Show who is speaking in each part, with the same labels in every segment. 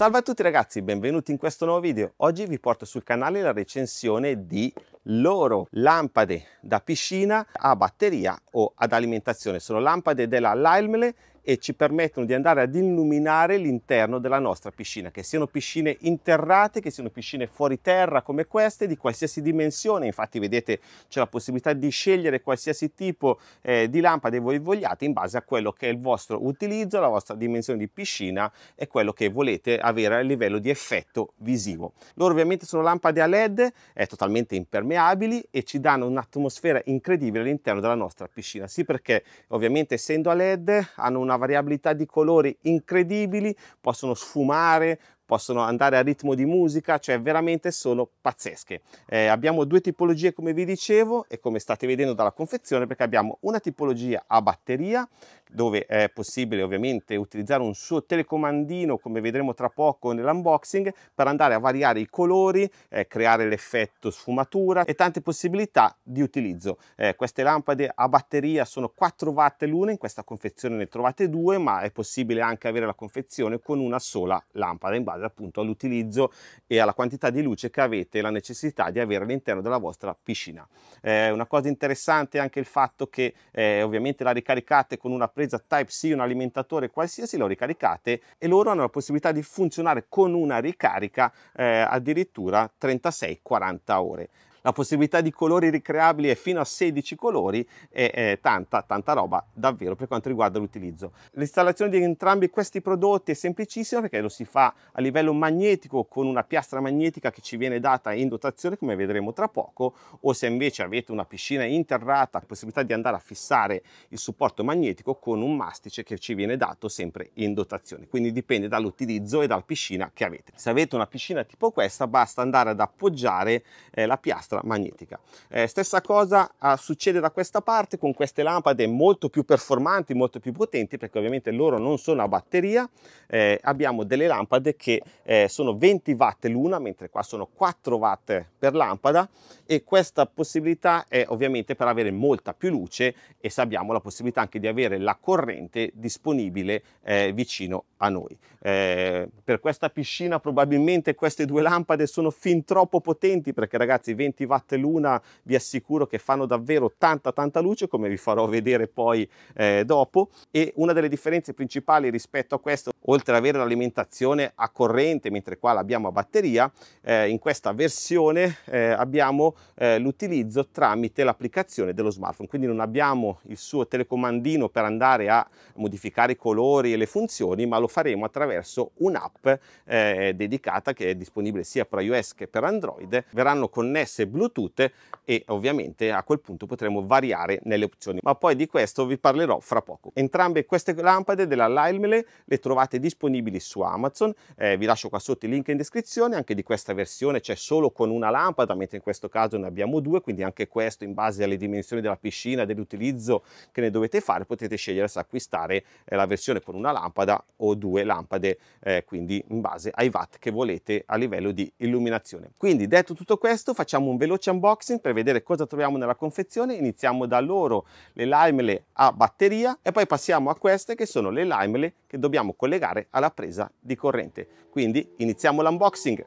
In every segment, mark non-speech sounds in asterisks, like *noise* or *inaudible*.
Speaker 1: Salve a tutti ragazzi, benvenuti in questo nuovo video. Oggi vi porto sul canale la recensione di loro lampade da piscina a batteria o ad alimentazione. Sono lampade della Lilmele e ci permettono di andare ad illuminare l'interno della nostra piscina, che siano piscine interrate, che siano piscine fuori terra come queste, di qualsiasi dimensione, infatti vedete c'è la possibilità di scegliere qualsiasi tipo eh, di lampade voi vogliate in base a quello che è il vostro utilizzo, la vostra dimensione di piscina e quello che volete avere a livello di effetto visivo. Loro ovviamente sono lampade a led, è eh, totalmente impermeabili e ci danno un'atmosfera incredibile all'interno della nostra piscina, sì perché ovviamente essendo a led hanno una variabilità di colori incredibili, possono sfumare, possono andare a ritmo di musica, cioè veramente sono pazzesche. Eh, abbiamo due tipologie come vi dicevo e come state vedendo dalla confezione perché abbiamo una tipologia a batteria dove è possibile ovviamente utilizzare un suo telecomandino come vedremo tra poco nell'unboxing per andare a variare i colori, eh, creare l'effetto sfumatura e tante possibilità di utilizzo. Eh, queste lampade a batteria sono 4 watt l'una, in questa confezione ne trovate due ma è possibile anche avere la confezione con una sola lampada in base appunto all'utilizzo e alla quantità di luce che avete la necessità di avere all'interno della vostra piscina. Eh, una cosa interessante è anche il fatto che eh, ovviamente la ricaricate con una presa Type-C, un alimentatore qualsiasi, lo ricaricate e loro hanno la possibilità di funzionare con una ricarica eh, addirittura 36-40 ore la possibilità di colori ricreabili è fino a 16 colori e eh, tanta, tanta roba davvero per quanto riguarda l'utilizzo. L'installazione di entrambi questi prodotti è semplicissima perché lo si fa a livello magnetico con una piastra magnetica che ci viene data in dotazione come vedremo tra poco o se invece avete una piscina interrata, la possibilità di andare a fissare il supporto magnetico con un mastice che ci viene dato sempre in dotazione. Quindi dipende dall'utilizzo e dalla piscina che avete. Se avete una piscina tipo questa basta andare ad appoggiare eh, la piastra piastra magnetica. Eh, stessa cosa eh, succede da questa parte con queste lampade molto più performanti, molto più potenti perché ovviamente loro non sono a batteria, eh, abbiamo delle lampade che eh, sono 20 watt l'una mentre qua sono 4 watt per lampada e questa possibilità è ovviamente per avere molta più luce e se abbiamo la possibilità anche di avere la corrente disponibile eh, vicino a noi. Eh, per questa piscina probabilmente queste due lampade sono fin troppo potenti perché ragazzi 20 coltivate l'una vi assicuro che fanno davvero tanta tanta luce come vi farò *laughs* vedere poi eh, dopo e una delle differenze principali rispetto a questo oltre ad avere l'alimentazione a corrente mentre qua l'abbiamo a batteria eh, in questa versione eh, abbiamo eh, l'utilizzo tramite l'applicazione dello smartphone quindi non abbiamo il suo telecomandino per andare a modificare i colori e le funzioni ma lo faremo attraverso un'app eh, dedicata che è disponibile sia per iOS che per Android verranno connesse Bluetooth e ovviamente a quel punto potremo variare nelle opzioni. Ma poi di questo vi parlerò fra poco. Entrambe queste lampade della Lilmele le trovate disponibili su Amazon. Eh, vi lascio qua sotto il link in descrizione anche di questa versione c'è solo con una lampada mentre in questo caso ne abbiamo due quindi anche questo in base alle dimensioni della piscina dell'utilizzo che ne dovete fare potete scegliere se acquistare eh, la versione con una lampada o due lampade eh, quindi in base ai watt che volete a livello di illuminazione quindi detto tutto questo facciamo un veloce unboxing per vedere cosa troviamo nella confezione. Iniziamo da loro, le limele a batteria e poi passiamo a queste che sono le limele che dobbiamo collegare alla presa di corrente. Quindi iniziamo l'unboxing.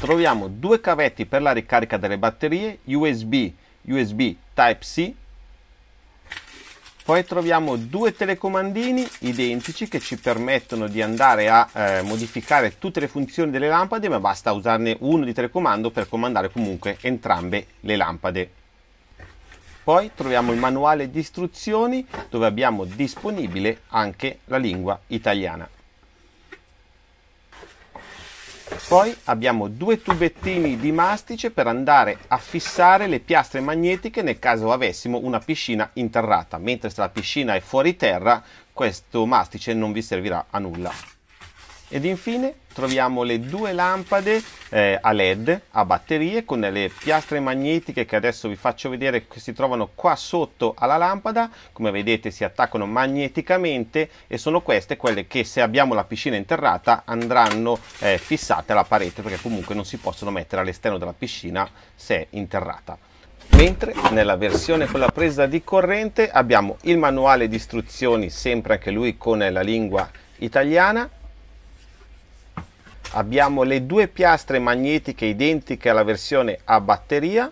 Speaker 1: Troviamo due cavetti per la ricarica delle batterie USB, USB Type-C poi troviamo due telecomandini identici che ci permettono di andare a eh, modificare tutte le funzioni delle lampade, ma basta usarne uno di telecomando per comandare comunque entrambe le lampade. Poi troviamo il manuale di istruzioni dove abbiamo disponibile anche la lingua italiana. Poi abbiamo due tubettini di mastice per andare a fissare le piastre magnetiche nel caso avessimo una piscina interrata, mentre se la piscina è fuori terra questo mastice non vi servirà a nulla. Ed infine troviamo le due lampade eh, a led a batterie con le piastre magnetiche che adesso vi faccio vedere che si trovano qua sotto alla lampada come vedete si attaccano magneticamente e sono queste quelle che se abbiamo la piscina interrata andranno eh, fissate alla parete perché comunque non si possono mettere all'esterno della piscina se è interrata mentre nella versione con la presa di corrente abbiamo il manuale di istruzioni sempre anche lui con la lingua italiana abbiamo le due piastre magnetiche identiche alla versione a batteria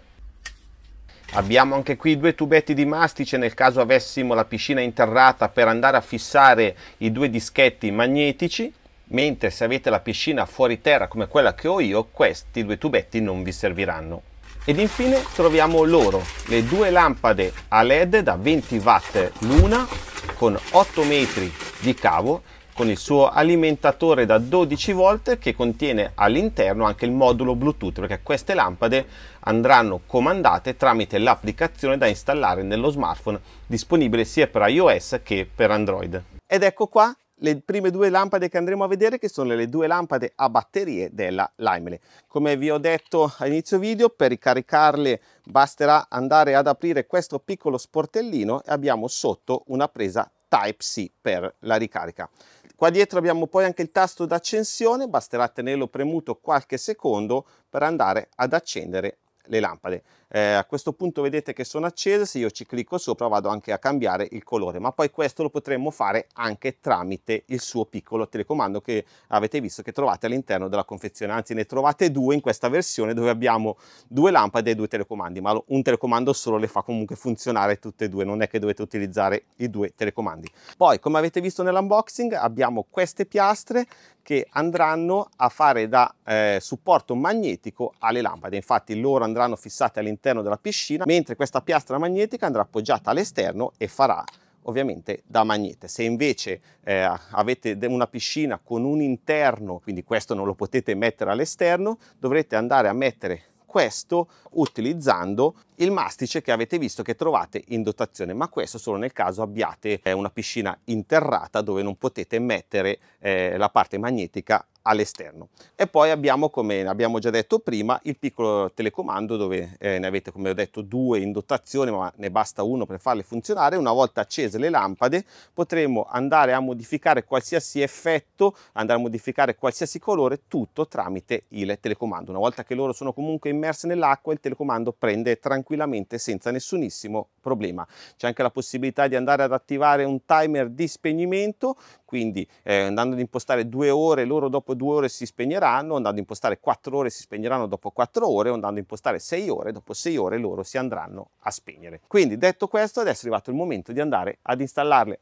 Speaker 1: abbiamo anche qui due tubetti di mastice nel caso avessimo la piscina interrata per andare a fissare i due dischetti magnetici mentre se avete la piscina fuori terra come quella che ho io questi due tubetti non vi serviranno ed infine troviamo loro le due lampade a led da 20 watt l'una con 8 metri di cavo con il suo alimentatore da 12 volt che contiene all'interno anche il modulo Bluetooth perché queste lampade andranno comandate tramite l'applicazione da installare nello smartphone disponibile sia per iOS che per Android. Ed ecco qua le prime due lampade che andremo a vedere che sono le due lampade a batterie della Limele. Come vi ho detto all'inizio video, per ricaricarle basterà andare ad aprire questo piccolo sportellino e abbiamo sotto una presa Type-C per la ricarica. Qua dietro abbiamo poi anche il tasto d'accensione, basterà tenerlo premuto qualche secondo per andare ad accendere le lampade. Eh, a questo punto vedete che sono accese, se io ci clicco sopra vado anche a cambiare il colore, ma poi questo lo potremmo fare anche tramite il suo piccolo telecomando che avete visto che trovate all'interno della confezione, anzi ne trovate due in questa versione dove abbiamo due lampade e due telecomandi, ma un telecomando solo le fa comunque funzionare tutte e due, non è che dovete utilizzare i due telecomandi. Poi come avete visto nell'unboxing abbiamo queste piastre che andranno a fare da eh, supporto magnetico alle lampade, infatti loro andranno fissate all'interno all'interno della piscina, mentre questa piastra magnetica andrà appoggiata all'esterno e farà ovviamente da magnete. Se invece eh, avete una piscina con un interno, quindi questo non lo potete mettere all'esterno, dovrete andare a mettere questo utilizzando il mastice che avete visto che trovate in dotazione, ma questo solo nel caso abbiate eh, una piscina interrata dove non potete mettere eh, la parte magnetica all'esterno. E poi abbiamo, come abbiamo già detto prima, il piccolo telecomando dove eh, ne avete, come ho detto, due in dotazione, ma ne basta uno per farle funzionare. Una volta accese le lampade potremo andare a modificare qualsiasi effetto, andare a modificare qualsiasi colore, tutto tramite il telecomando. Una volta che loro sono comunque immerse nell'acqua, il telecomando telecomando prende tranquillamente senza nessunissimo problema. C'è anche la possibilità di andare ad attivare un timer di spegnimento, quindi eh, andando ad impostare due ore, loro dopo due ore si spegneranno, andando ad impostare quattro ore si spegneranno dopo quattro ore, andando ad impostare sei ore, dopo sei ore loro si andranno a spegnere. Quindi detto questo, adesso è arrivato il momento di andare ad installarle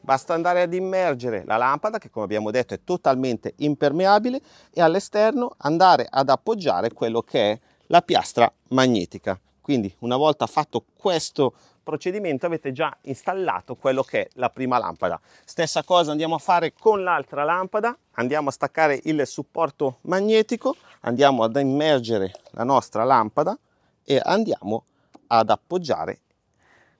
Speaker 1: Basta andare ad immergere la lampada che come abbiamo detto è totalmente impermeabile e all'esterno andare ad appoggiare quello che è la piastra magnetica. Quindi una volta fatto questo procedimento avete già installato quello che è la prima lampada. Stessa cosa andiamo a fare con l'altra lampada, andiamo a staccare il supporto magnetico, andiamo ad immergere la nostra lampada e andiamo ad appoggiare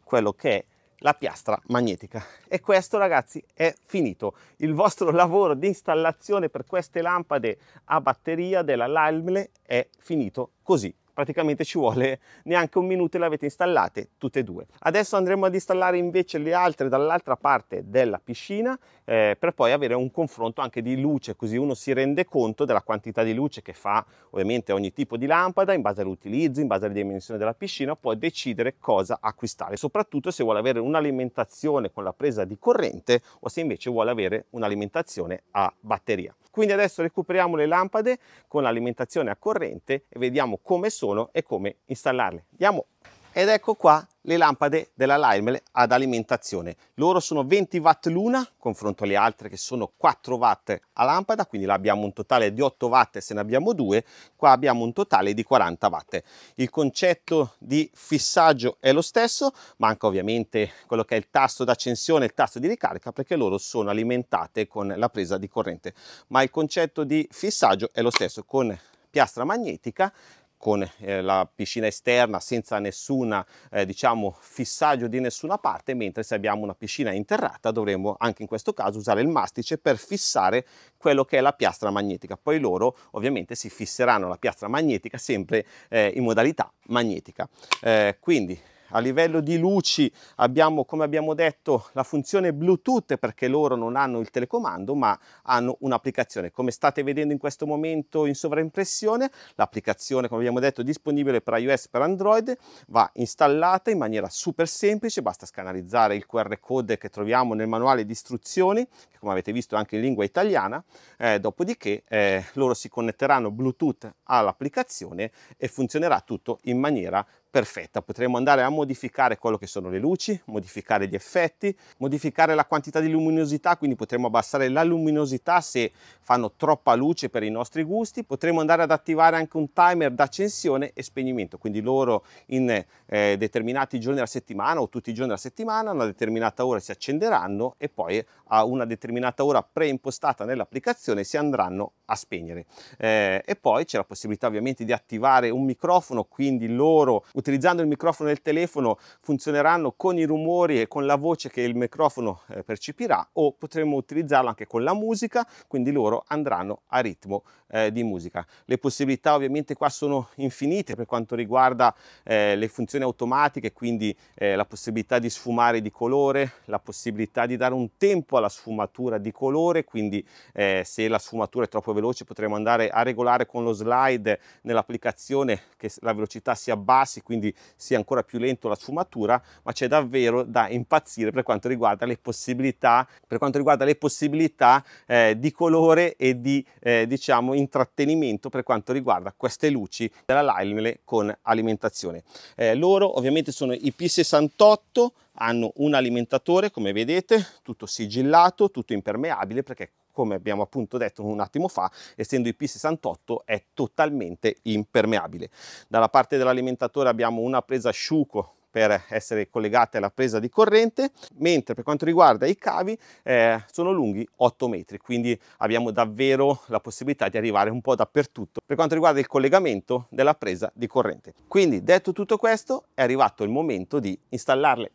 Speaker 1: quello che è la piastra magnetica e questo ragazzi è finito il vostro lavoro di installazione per queste lampade a batteria della Lime è finito così praticamente ci vuole neanche un minuto e le avete installate tutte e due. Adesso andremo ad installare invece le altre dall'altra parte della piscina eh, per poi avere un confronto anche di luce così uno si rende conto della quantità di luce che fa ovviamente ogni tipo di lampada in base all'utilizzo, in base alle dimensioni della piscina può decidere cosa acquistare soprattutto se vuole avere un'alimentazione con la presa di corrente o se invece vuole avere un'alimentazione a batteria. Quindi adesso recuperiamo le lampade con l'alimentazione a corrente e vediamo come sono e come installarle. Andiamo! Ed ecco qua le lampade della Laimel ad alimentazione. Loro sono 20 watt l'una, confronto alle altre che sono 4 watt a lampada, quindi abbiamo un totale di 8 watt se ne abbiamo due, qua abbiamo un totale di 40 watt. Il concetto di fissaggio è lo stesso, manca ovviamente quello che è il tasto d'accensione e il tasto di ricarica perché loro sono alimentate con la presa di corrente, ma il concetto di fissaggio è lo stesso con piastra magnetica con eh, la piscina esterna senza nessun eh, diciamo, fissaggio di nessuna parte, mentre se abbiamo una piscina interrata dovremo anche in questo caso usare il mastice per fissare quello che è la piastra magnetica. Poi loro ovviamente si fisseranno la piastra magnetica sempre eh, in modalità magnetica. Eh, quindi a livello di luci abbiamo, come abbiamo detto, la funzione Bluetooth perché loro non hanno il telecomando ma hanno un'applicazione. Come state vedendo in questo momento in sovraimpressione, l'applicazione, come abbiamo detto, è disponibile per iOS e per Android, va installata in maniera super semplice, basta scanalizzare il QR code che troviamo nel manuale di istruzioni, come avete visto anche in lingua italiana, eh, dopodiché eh, loro si connetteranno Bluetooth all'applicazione e funzionerà tutto in maniera perfetta. Potremo andare a modificare quello che sono le luci, modificare gli effetti, modificare la quantità di luminosità, quindi potremo abbassare la luminosità se fanno troppa luce per i nostri gusti. Potremo andare ad attivare anche un timer d'accensione e spegnimento, quindi loro in eh, determinati giorni della settimana o tutti i giorni della settimana, a una determinata ora si accenderanno e poi a una determinata determinata ora preimpostata nell'applicazione si andranno a spegnere. Eh, e poi c'è la possibilità ovviamente di attivare un microfono, quindi loro utilizzando il microfono del telefono funzioneranno con i rumori e con la voce che il microfono eh, percepirà o potremo utilizzarlo anche con la musica, quindi loro andranno a ritmo eh, di musica. Le possibilità ovviamente qua sono infinite per quanto riguarda eh, le funzioni automatiche, quindi eh, la possibilità di sfumare di colore, la possibilità di dare un tempo alla sfumatura sfumatura di colore, quindi eh, se la sfumatura è troppo veloce potremo andare a regolare con lo slide nell'applicazione che la velocità si abbassi, quindi sia ancora più lento la sfumatura, ma c'è davvero da impazzire per quanto riguarda le possibilità, per quanto riguarda le possibilità eh, di colore e di eh, diciamo intrattenimento per quanto riguarda queste luci della Lionel con alimentazione. Eh, loro ovviamente sono i P68 hanno un alimentatore come vedete tutto sigillato tutto impermeabile perché come abbiamo appunto detto un attimo fa, essendo IP68 è totalmente impermeabile. Dalla parte dell'alimentatore abbiamo una presa sciuco per essere collegate alla presa di corrente, mentre per quanto riguarda i cavi eh, sono lunghi 8 metri, quindi abbiamo davvero la possibilità di arrivare un po' dappertutto per quanto riguarda il collegamento della presa di corrente. Quindi detto tutto questo è arrivato il momento di installarle.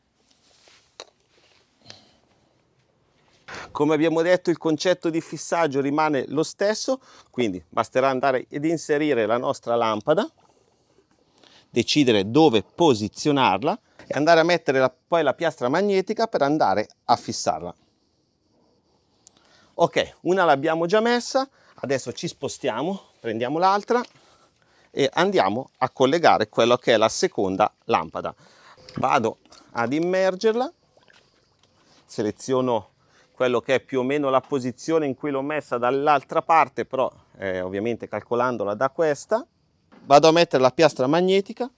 Speaker 1: Come abbiamo detto il concetto di fissaggio rimane lo stesso, quindi basterà andare ed inserire la nostra lampada, decidere dove posizionarla e andare a mettere la, poi la piastra magnetica per andare a fissarla. Ok, una l'abbiamo già messa, adesso ci spostiamo, prendiamo l'altra e andiamo a collegare quella che è la seconda lampada. Vado ad immergerla, seleziono quello che è più o meno la posizione in cui l'ho messa dall'altra parte, però eh, ovviamente calcolandola da questa, vado a mettere la piastra magnetica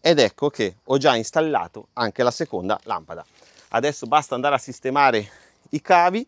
Speaker 1: ed ecco che ho già installato anche la seconda lampada. Adesso basta andare a sistemare i cavi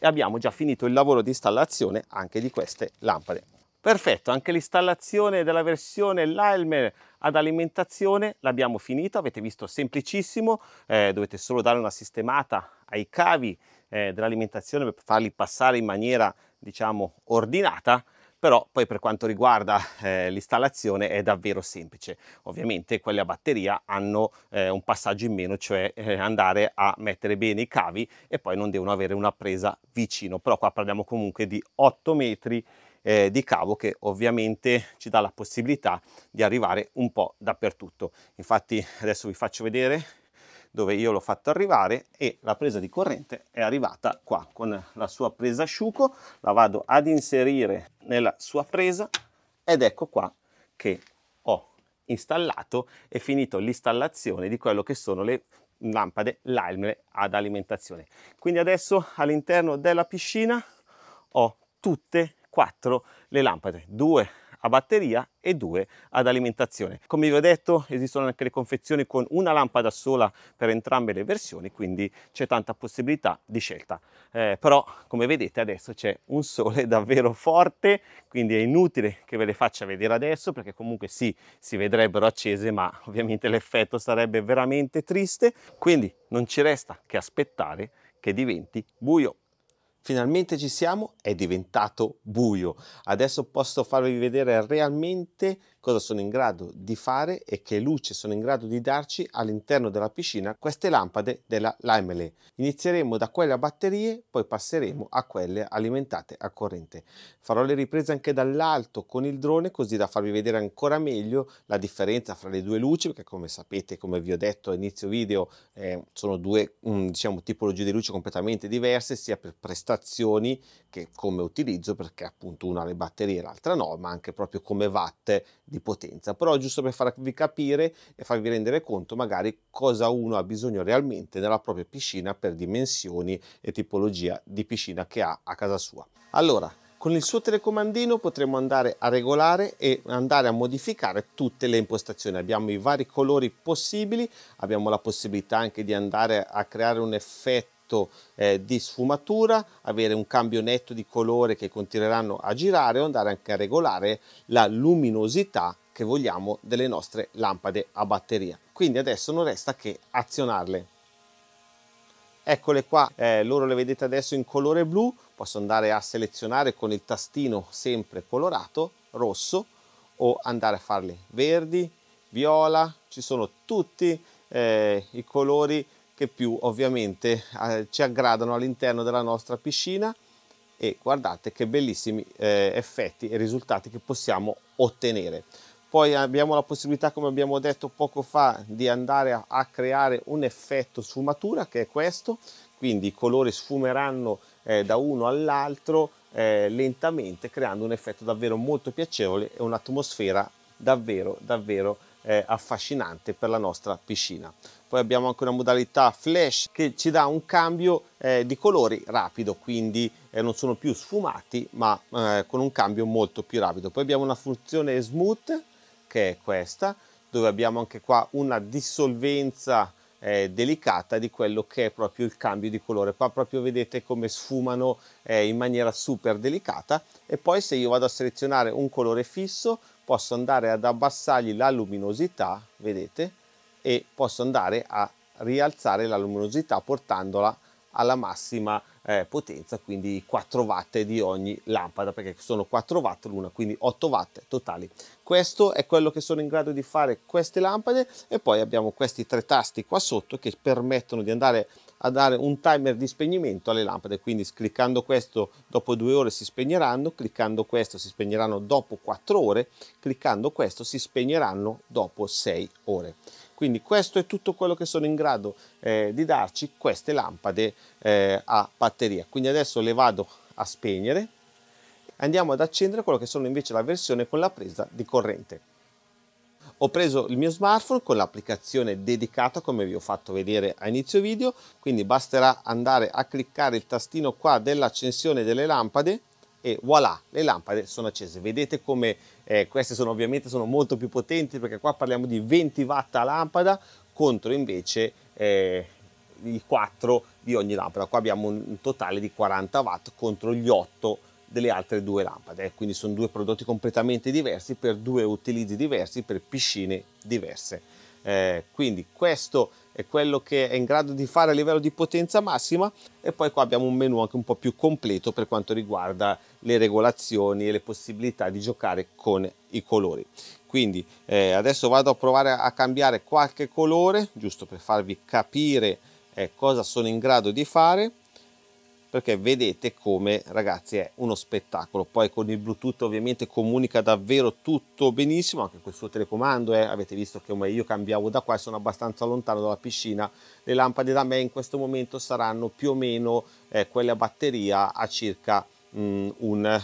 Speaker 1: e abbiamo già finito il lavoro di installazione anche di queste lampade. Perfetto, anche l'installazione della versione Lilmer ad alimentazione l'abbiamo finita, avete visto semplicissimo, eh, dovete solo dare una sistemata ai cavi eh, dell'alimentazione per farli passare in maniera diciamo ordinata però poi per quanto riguarda eh, l'installazione è davvero semplice. Ovviamente quelle a batteria hanno eh, un passaggio in meno, cioè eh, andare a mettere bene i cavi e poi non devono avere una presa vicino, però qua parliamo comunque di 8 metri eh, di cavo che ovviamente ci dà la possibilità di arrivare un po' dappertutto. Infatti adesso vi faccio vedere dove io l'ho fatto arrivare e la presa di corrente è arrivata qua con la sua presa asciuco la vado ad inserire nella sua presa ed ecco qua che ho installato e finito l'installazione di quello che sono le lampade lime ad alimentazione. Quindi adesso all'interno della piscina ho tutte e quattro le lampade, due a batteria e due ad alimentazione. Come vi ho detto esistono anche le confezioni con una lampada sola per entrambe le versioni quindi c'è tanta possibilità di scelta. Eh, però come vedete adesso c'è un sole *laughs* davvero forte quindi è inutile che ve le faccia vedere adesso perché comunque sì si vedrebbero accese ma *laughs* ovviamente l'effetto sarebbe veramente triste quindi non ci resta che aspettare che diventi buio. Finalmente ci siamo, è diventato buio. Adesso posso farvi vedere realmente cosa sono in grado di fare e che luce sono in grado di darci all'interno della piscina queste lampade della Limele. Inizieremo da quelle a batterie, poi passeremo a quelle alimentate a corrente. Farò le riprese anche dall'alto con il drone così da farvi vedere ancora meglio la differenza fra le due luci perché come sapete, come vi ho detto all'inizio video, eh, sono due mm, diciamo, tipologie di luci completamente diverse sia per prestazioni che come utilizzo perché appunto una le batterie e l'altra no, ma anche proprio come watt di di potenza, però giusto per farvi capire e farvi rendere conto magari cosa uno ha bisogno realmente nella propria piscina per dimensioni e tipologia di piscina che ha a casa sua. Allora, con il suo telecomandino potremo andare a regolare e andare a modificare tutte le impostazioni. Abbiamo i vari colori possibili, abbiamo la possibilità anche di andare a creare un effetto impatto eh, di sfumatura, avere un cambio netto di colore che continueranno a girare o andare anche a regolare la luminosità che vogliamo delle nostre lampade a batteria. Quindi adesso non resta che azionarle. Eccole qua, eh, loro le vedete adesso in colore blu, posso andare a selezionare con il tastino sempre colorato, rosso, o andare a farle verdi, viola, ci sono tutti eh, i colori che più ovviamente eh, ci aggradano all'interno della nostra piscina e guardate che bellissimi eh, effetti e risultati che possiamo ottenere. Poi abbiamo la possibilità, come abbiamo detto poco fa, di andare a, a creare un effetto sfumatura che è questo, quindi i colori sfumeranno eh, da uno all'altro eh, lentamente creando un effetto davvero molto piacevole e un'atmosfera davvero davvero eh, affascinante per la nostra piscina. Poi abbiamo anche una modalità flash che ci dà un cambio eh, di colori rapido, quindi eh, non sono più sfumati ma eh, con un cambio molto più rapido. Poi abbiamo una funzione smooth che è questa, dove abbiamo anche qua una dissolvenza eh, delicata di quello che è proprio il cambio di colore qua proprio vedete come sfumano eh, in maniera super delicata e poi se io vado a selezionare un colore fisso posso andare ad abbassargli la luminosità, vedete, e posso andare a rialzare la luminosità portandola alla massima eh, potenza, quindi 4 watt di ogni lampada, perché sono 4 watt l'una, quindi 8 watt totali. Questo è quello che sono in grado di fare queste lampade e poi abbiamo questi tre tasti qua sotto che permettono di andare a a dare un timer di spegnimento alle lampade, quindi cliccando questo dopo due ore si spegneranno, cliccando questo si spegneranno dopo quattro ore, cliccando questo si spegneranno dopo sei ore. Quindi questo è tutto quello che sono in grado eh, di darci queste lampade eh, a batteria. Quindi adesso le vado a spegnere, andiamo ad accendere quello che sono invece la versione con la presa di corrente. Ho preso il mio smartphone con l'applicazione dedicata come vi ho fatto vedere a inizio video, quindi basterà andare a cliccare il tastino qua dell'accensione delle lampade e voilà, le lampade sono accese. Vedete come eh, queste sono ovviamente sono molto più potenti perché qua parliamo di 20 watt a lampada contro invece eh, i 4 di ogni lampada. Qua abbiamo un totale di 40 watt contro gli 8 delle altre due lampade. Eh. Quindi sono due prodotti completamente diversi per due utilizzi diversi, per piscine diverse. Eh, quindi questo è quello che è in grado di fare a livello di potenza massima e poi qua abbiamo un menu anche un po' più completo per quanto riguarda le regolazioni e le possibilità di giocare con i colori. Quindi eh, adesso vado a provare a cambiare qualche colore, giusto per farvi capire eh, cosa sono in grado di fare perché vedete come ragazzi è uno spettacolo poi con il bluetooth ovviamente comunica davvero tutto benissimo anche col suo telecomando eh. avete visto che io cambiavo da qua sono abbastanza lontano dalla piscina le lampade da me in questo momento saranno più o meno eh, quelle a batteria a circa mh, mm, un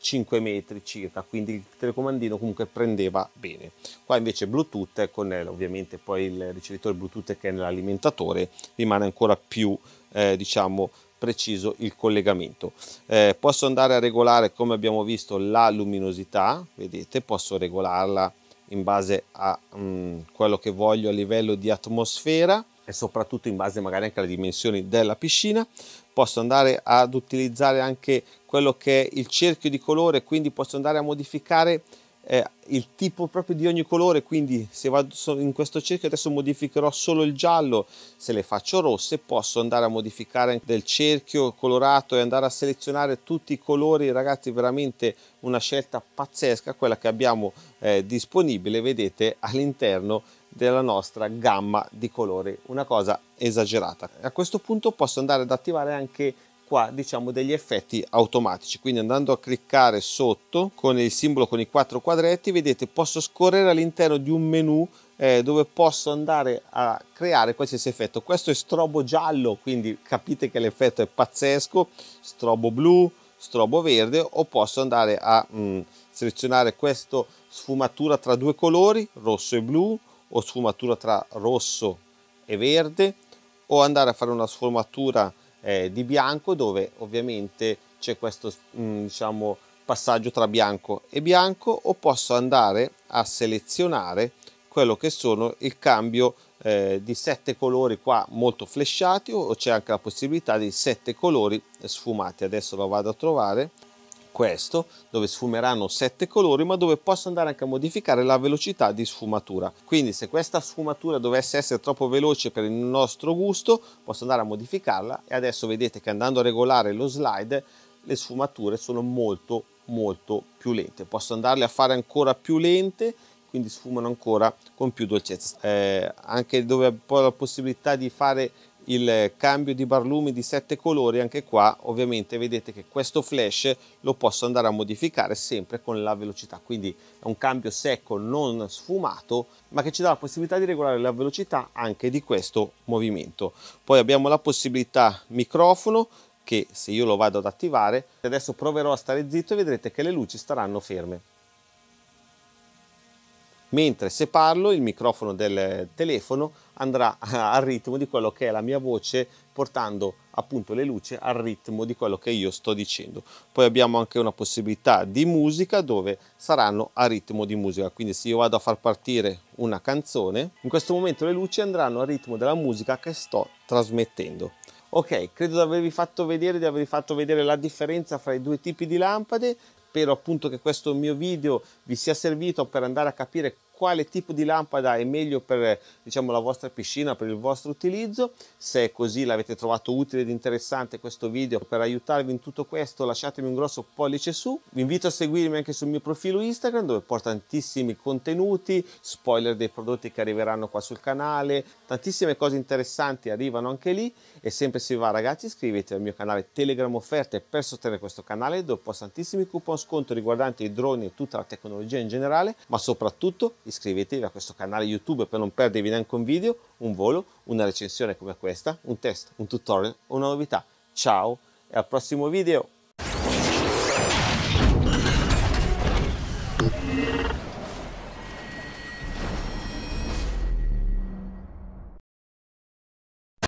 Speaker 1: 5 metri circa quindi il telecomandino comunque prendeva bene qua invece bluetooth eh, con eh, ovviamente poi il ricevitore bluetooth che è nell'alimentatore rimane ancora più eh, diciamo preciso il collegamento. Eh, posso andare a regolare, come abbiamo visto, la luminosità, vedete, posso regolarla in base a mh, mm, quello che voglio a livello di atmosfera e soprattutto in base magari anche alle dimensioni della piscina. Posso andare ad utilizzare anche quello che è il cerchio di colore, quindi posso andare a modificare eh, il tipo proprio di ogni colore quindi se vado in questo cerchio adesso modificherò solo il giallo se le faccio rosse posso andare a modificare del cerchio colorato e andare a selezionare tutti i colori ragazzi veramente una scelta pazzesca quella che abbiamo eh, disponibile vedete all'interno della nostra gamma di colori una cosa esagerata a questo punto posso andare ad attivare anche qua diciamo degli effetti automatici quindi andando a cliccare sotto con il simbolo con i quattro quadretti vedete posso scorrere all'interno di un menu eh, dove posso andare a creare qualsiasi effetto questo è strobo giallo quindi capite che l'effetto è pazzesco strobo blu strobo verde o posso andare a mh, mm, selezionare questa sfumatura tra due colori rosso e blu o sfumatura tra rosso e verde o andare a fare una sfumatura eh, di bianco dove ovviamente c'è questo mh, mm, diciamo, passaggio tra bianco e bianco o posso andare a selezionare quello che sono il cambio eh, di sette colori qua molto flesciati o c'è anche la possibilità di sette colori sfumati adesso lo vado a trovare questo, dove sfumeranno sette colori, ma dove posso andare anche a modificare la velocità di sfumatura. Quindi se questa sfumatura dovesse essere troppo veloce per il nostro gusto, posso andare a modificarla e adesso vedete che andando a regolare lo slide, le sfumature sono molto molto più lente. Posso andarle a fare ancora più lente quindi sfumano ancora con più dolcezza. Eh, anche dove ho la possibilità di fare il cambio di barlumi di sette colori anche qua ovviamente vedete che questo flash lo posso andare a modificare sempre con la velocità quindi è un cambio secco non sfumato ma che ci dà la possibilità di regolare la velocità anche di questo movimento poi abbiamo la possibilità microfono che se io lo vado ad attivare adesso proverò a stare zitto e vedrete che le luci staranno ferme mentre se parlo il microfono del telefono andrà *laughs* al ritmo di quello che è la mia voce portando appunto le luci al ritmo di quello che io sto dicendo. Poi abbiamo anche una possibilità di musica dove saranno a ritmo di musica, quindi se io vado a far partire una canzone, in questo momento le luci andranno al ritmo della musica che sto trasmettendo. Ok, credo di avervi fatto vedere, di avervi fatto vedere la differenza fra i due tipi di lampade spero appunto che questo mio video vi sia servito per andare a capire quale tipo di lampada è meglio per diciamo, la vostra piscina, per il vostro utilizzo. Se così l'avete trovato utile ed interessante questo video, per aiutarvi in tutto questo lasciatemi un grosso pollice su. Vi invito a seguirmi anche sul mio profilo Instagram dove porto tantissimi contenuti, spoiler dei prodotti che arriveranno qua sul canale, tantissime cose interessanti arrivano anche lì e sempre si va ragazzi iscrivetevi al mio canale Telegram offerte per sostenere questo canale dove ho tantissimi coupon sconto riguardanti i droni e tutta la tecnologia in generale, ma soprattutto iscrivetevi a questo canale YouTube per non perdervi neanche un video, un volo, una recensione come questa, un test, un tutorial o una novità. Ciao e al prossimo video!